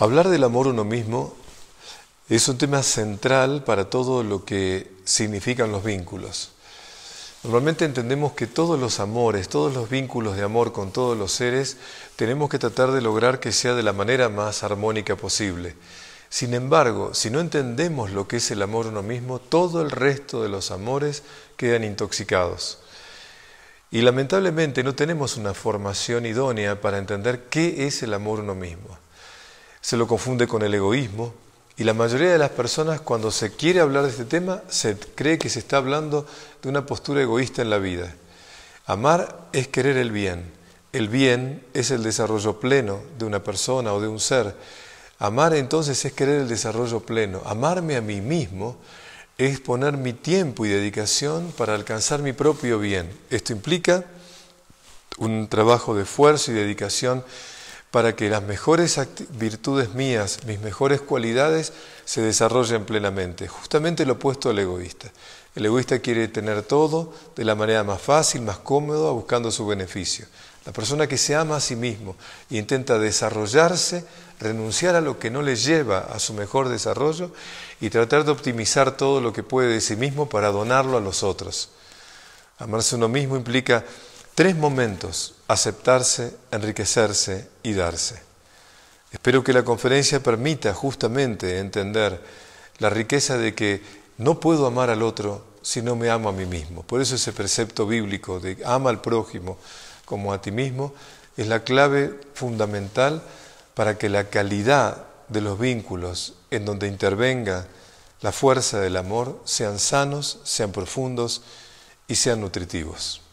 Hablar del amor uno mismo es un tema central para todo lo que significan los vínculos. Normalmente entendemos que todos los amores, todos los vínculos de amor con todos los seres, tenemos que tratar de lograr que sea de la manera más armónica posible. Sin embargo, si no entendemos lo que es el amor uno mismo, todo el resto de los amores quedan intoxicados. Y lamentablemente no tenemos una formación idónea para entender qué es el amor uno mismo se lo confunde con el egoísmo y la mayoría de las personas cuando se quiere hablar de este tema se cree que se está hablando de una postura egoísta en la vida. Amar es querer el bien. El bien es el desarrollo pleno de una persona o de un ser. Amar entonces es querer el desarrollo pleno. Amarme a mí mismo es poner mi tiempo y dedicación para alcanzar mi propio bien. Esto implica un trabajo de esfuerzo y dedicación para que las mejores virtudes mías, mis mejores cualidades, se desarrollen plenamente. Justamente lo opuesto al egoísta. El egoísta quiere tener todo de la manera más fácil, más cómoda, buscando su beneficio. La persona que se ama a sí mismo e intenta desarrollarse, renunciar a lo que no le lleva a su mejor desarrollo y tratar de optimizar todo lo que puede de sí mismo para donarlo a los otros. Amarse uno mismo implica Tres momentos, aceptarse, enriquecerse y darse. Espero que la conferencia permita justamente entender la riqueza de que no puedo amar al otro si no me amo a mí mismo. Por eso ese precepto bíblico de ama al prójimo como a ti mismo es la clave fundamental para que la calidad de los vínculos en donde intervenga la fuerza del amor sean sanos, sean profundos y sean nutritivos.